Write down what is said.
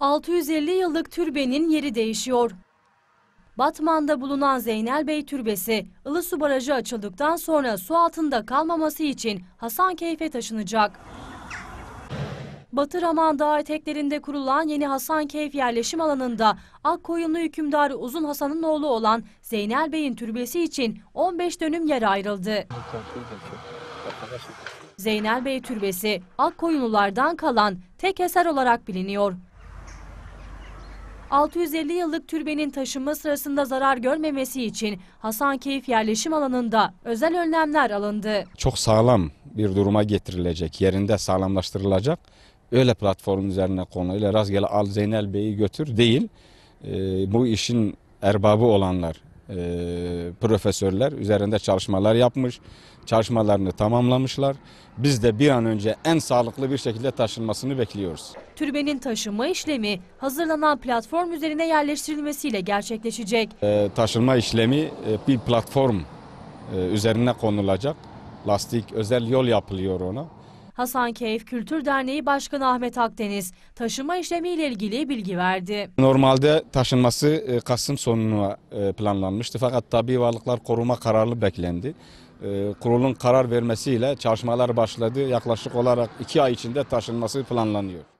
650 yıllık türbenin yeri değişiyor. Batman'da bulunan Zeynel Bey Türbesi, Ilısu Barajı açıldıktan sonra su altında kalmaması için Hasankeyf'e taşınacak. Batı Raman Dağı eteklerinde kurulan yeni Hasankeyf yerleşim alanında Akkoyunlu hükümdarı Uzun Hasan'ın oğlu olan Zeynel Bey'in türbesi için 15 dönüm yer ayrıldı. Zeynel Bey Türbesi Akkoyunlulardan kalan tek eser olarak biliniyor. 650 yıllık türbenin taşınma sırasında zarar görmemesi için Hasankeyf yerleşim alanında özel önlemler alındı. Çok sağlam bir duruma getirilecek, yerinde sağlamlaştırılacak. Öyle platform üzerine konuyla rastgele al Zeynel Bey'i götür değil. E, bu işin erbabı olanlar, e, profesörler üzerinde çalışmalar yapmış, çalışmalarını tamamlamışlar. Biz de bir an önce en sağlıklı bir şekilde taşınmasını bekliyoruz. Türbenin taşınma işlemi hazırlanan platform üzerine yerleştirilmesiyle gerçekleşecek. E, taşınma işlemi e, bir platform e, üzerine konulacak. Lastik özel yol yapılıyor ona. Hasankeyf Kültür Derneği Başkanı Ahmet Akdeniz taşıma işlemiyle ilgili bilgi verdi. Normalde taşınması e, Kasım sonuna e, planlanmıştı fakat Tabi Varlıklar Koruma kararlı beklendi. E, kurulun karar vermesiyle çalışmalar başladı. Yaklaşık olarak iki ay içinde taşınması planlanıyor.